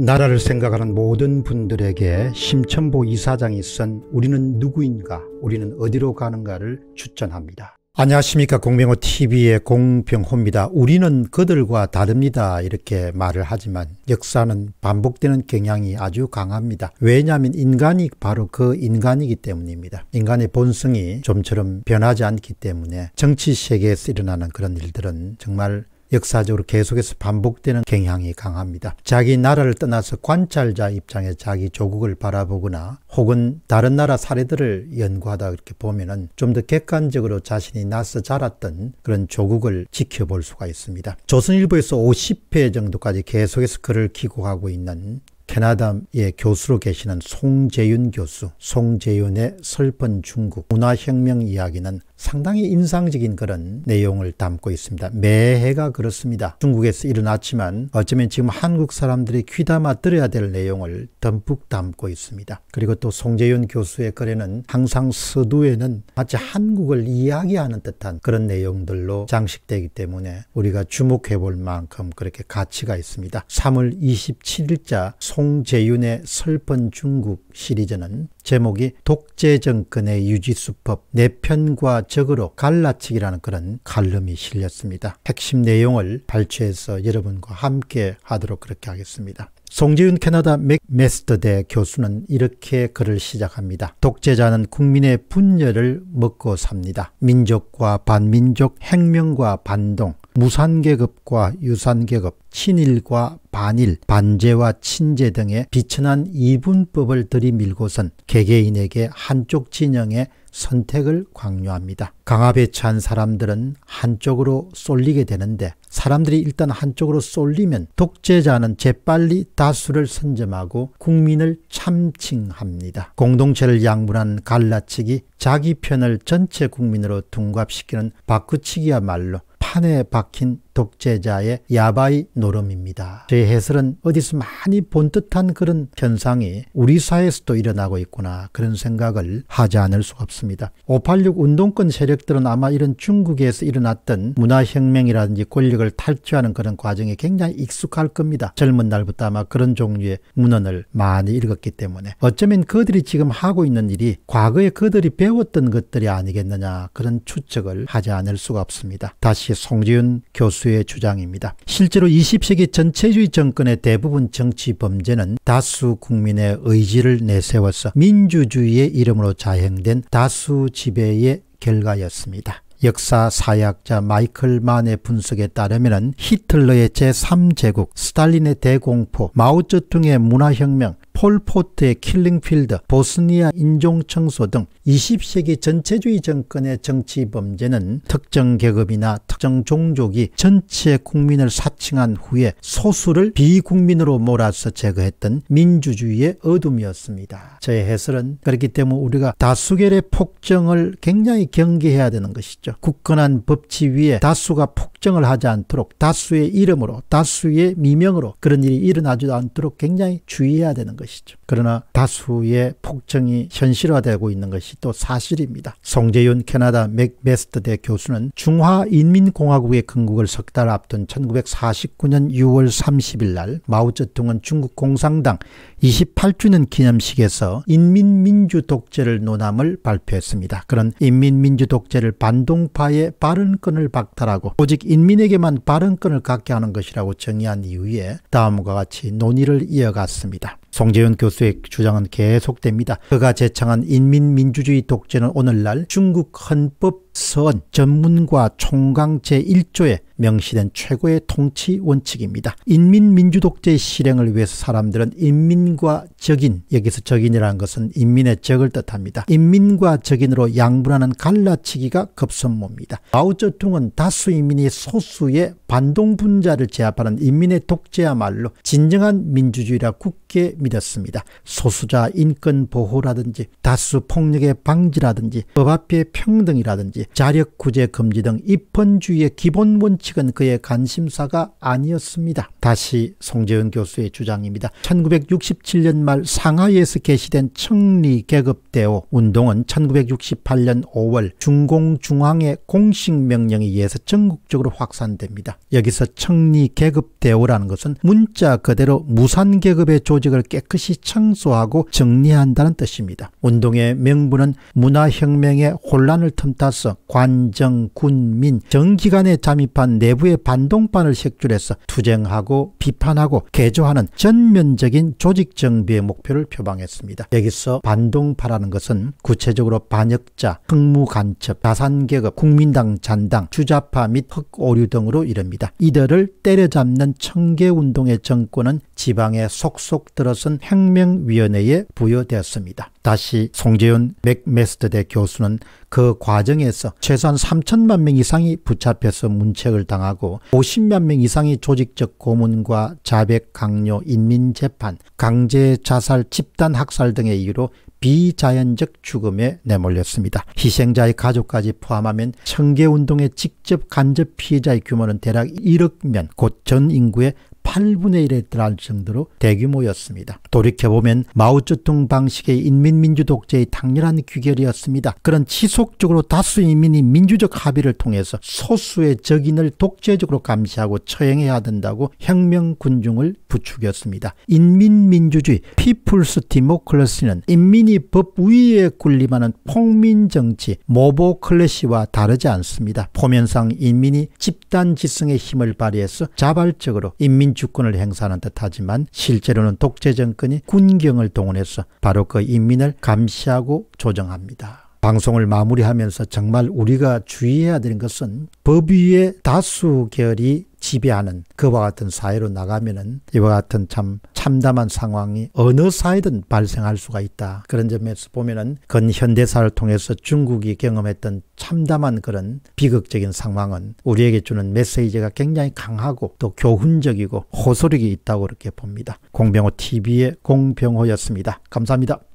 나라를 생각하는 모든 분들에게 심천보 이사장이 쓴 우리는 누구인가 우리는 어디로 가는가를 추천합니다. 안녕하십니까 공병호TV의 공병호입니다. 우리는 그들과 다릅니다 이렇게 말을 하지만 역사는 반복되는 경향이 아주 강합니다. 왜냐하면 인간이 바로 그 인간이기 때문입니다. 인간의 본성이 좀처럼 변하지 않기 때문에 정치 세계에서 일어나는 그런 일들은 정말 역사적으로 계속해서 반복되는 경향이 강합니다. 자기 나라를 떠나서 관찰자 입장에 자기 조국을 바라보거나 혹은 다른 나라 사례들을 연구하다 이렇게 보면은 좀더 객관적으로 자신이 나서 자랐던 그런 조국을 지켜볼 수가 있습니다. 조선일보에서 50회 정도까지 계속해서 글을 기고하고 있는 캐나다의 교수로 계시는 송재윤 교수, 송재윤의 설번 중국 문화혁명 이야기는 상당히 인상적인 그런 내용을 담고 있습니다. 매해가 그렇습니다. 중국에서 일어났지만 어쩌면 지금 한국 사람들이 귀담아 들어야 될 내용을 듬뿍 담고 있습니다. 그리고 또 송재윤 교수의 글에는 항상 서두에는 마치 한국을 이야기하는 듯한 그런 내용들로 장식되기 때문에 우리가 주목해 볼 만큼 그렇게 가치가 있습니다. 3월 27일자 송 송재윤의 설펀 중국 시리즈는 제목이 독재 정권의 유지수법 내 편과 적으로 갈라치기라는 그런 칼럼이 실렸습니다. 핵심 내용을 발췌해서 여러분과 함께 하도록 그렇게 하겠습니다. 송재윤 캐나다 맥메스터대 교수는 이렇게 글을 시작합니다. 독재자는 국민의 분열을 먹고 삽니다. 민족과 반민족, 혁명과 반동, 무산계급과 유산계급, 친일과 반일, 반제와 친제 등의 비천한 이분법을 들이밀고선 개개인에게 한쪽 진영의 선택을 강요합니다. 강압에 찬 사람들은 한쪽으로 쏠리게 되는데 사람들이 일단 한쪽으로 쏠리면 독재자는 재빨리 다수를 선점하고 국민을 참칭합니다. 공동체를 양분한 갈라치기, 자기 편을 전체 국민으로 둔갑시키는 바꾸치기야말로 판에 박힌 독재자의 야바이 노름입니다. 제 해설은 어디서 많이 본 듯한 그런 현상이 우리 사회에서도 일어나고 있구나 그런 생각을 하지 않을 수가 없습니다. 586 운동권 세력들은 아마 이런 중국에서 일어났던 문화혁명이라든지 권력을 탈취하는 그런 과정에 굉장히 익숙할 겁니다. 젊은 날부터 아마 그런 종류의 문헌을 많이 읽었기 때문에 어쩌면 그들이 지금 하고 있는 일이 과거에 그들이 배웠던 것들이 아니겠느냐 그런 추측을 하지 않을 수가 없습니다. 다시 송지윤 교수의 주장입니다. 실제로 20세기 전체주의 정권의 대부분 정치 범죄는 다수 국민의 의지를 내세워서 민주주의의 이름으로 자행된 다수 지배의 결과였습니다. 역사 사학자 마이클 만의 분석에 따르면 히틀러의 제3제국, 스탈린의 대공포, 마오쩌둥의 문화혁명, 폴포트의 킬링필드, 보스니아 인종청소 등 20세기 전체주의 정권의 정치 범죄는 특정 계급이나 특정 종족이 전체 국민을 사칭한 후에 소수를 비국민으로 몰아서 제거했던 민주주의의 어둠이었습니다. 저의 해설은 그렇기 때문에 우리가 다수결의 폭정을 굉장히 경계해야 되는 것이죠. 굳건한 법치 위에 다수가 폭정을 하지 않도록 다수의 이름으로 다수의 미명으로 그런 일이 일어나지도 않도록 굉장히 주의해야 되는 것이죠. 것이죠. 그러나 다수의 폭정이 현실화되고 있는 것이 또 사실입니다. 송재윤 캐나다 맥메스터대 교수는 중화인민공화국의 건국을 석달 앞둔 1949년 6월 30일 날 마오쩌둥은 중국 공산당 28주년 기념식에서 인민민주 독재를 논함을 발표했습니다. 그런 인민민주 독재를 반동파의 발언권을 박탈하고 오직 인민에게만 발언권을 갖게 하는 것이라고 정의한 이후에 다음과 같이 논의를 이어갔습니다. 송재윤 교수의 주장은 계속됩니다. 그가 제창한 인민민주주의 독재는 오늘날 중국 헌법 서원 전문과 총강 제1조에 명시된 최고의 통치 원칙입니다. 인민민주독재 의 실행을 위해서 사람들은 인민과 적인 여기서 적인이라는 것은 인민의 적을 뜻합니다. 인민과 적인으로 양분하는 갈라치기가 급선무입니다. 마오쩌둥은 다수인민이 소수의 반동분자를 제압하는 인민의 독재야말로 진정한 민주주의라 굳게 믿었습니다. 소수자 인권 보호라든지 다수 폭력의 방지라든지 법 앞의 평등이라든지 자력구제 금지 등 입헌주의의 기본 원칙은 그의 관심사가 아니었습니다. 다시 송재현 교수의 주장입니다. 1967년 말 상하이에서 개시된 청리 계급대오 운동은 1968년 5월 중공중앙의 공식 명령에 의해서 전국적으로 확산됩니다. 여기서 청리 계급대오라는 것은 문자 그대로 무산계급의 조직을 깨끗이 청소하고 정리한다는 뜻입니다. 운동의 명분은 문화혁명의 혼란을 틈타서 관정, 군민, 정기간에 잠입한 내부의 반동판을 색출해서 투쟁하고 비판하고 개조하는 전면적인 조직정비의 목표를 표방했습니다. 여기서 반동파라는 것은 구체적으로 반역자, 흑무간첩, 자산계급, 국민당 잔당, 주자파 및 흑오류 등으로 이릅니다. 이들을 때려잡는 청계운동의 정권은 지방에 속속 들어선 혁명위원회에 부여되었습니다. 다시 송재윤 맥메스터대 교수는 그 과정에서 최소한 3천만 명 이상이 붙잡혀서 문책을 당하고 50만 명 이상이 조직적 고문과 자백 강요, 인민재판, 강제 자살, 집단 학살 등의 이유로 비자연적 죽음에 내몰렸습니다. 희생자의 가족까지 포함하면 청계운동의 직접 간접 피해자의 규모는 대략 1억 명, 곧전 인구의 8분의 1에 달할 정도로 대규모였습니다. 돌이켜보면 마오쩌둥 방식의 인민민주 독재의 당렬한 귀결이었습니다. 그런 지속적으로 다수 인민이 민주적 합의를 통해서 소수의 적인을 독재적으로 감시하고 처형해야 된다고 혁명군중을 부추겼습니다 인민민주주의 피플스 디모클러시는 인민이 법 위에 군림하는 폭민정치 모보클래시와 다르지 않습니다. 포면상 인민이 집단지성의 힘을 발휘해서 자발적으로 인민주권을 행사하는 듯하지만 실제로는 독재정권이 군경을 동원해서 바로 그 인민을 감시하고 조정합니다. 방송을 마무리하면서 정말 우리가 주의해야 되는 것은 법 위에 다수 계열이 지배하는 그와 같은 사회로 나가면은 이와 같은 참 참담한 상황이 어느 사회든 발생할 수가 있다. 그런 점에서 보면은 근현대사를 통해서 중국이 경험했던 참담한 그런 비극적인 상황은 우리에게 주는 메시지가 굉장히 강하고 또 교훈적이고 호소력이 있다고 그렇게 봅니다. 공병호 TV의 공병호였습니다. 감사합니다.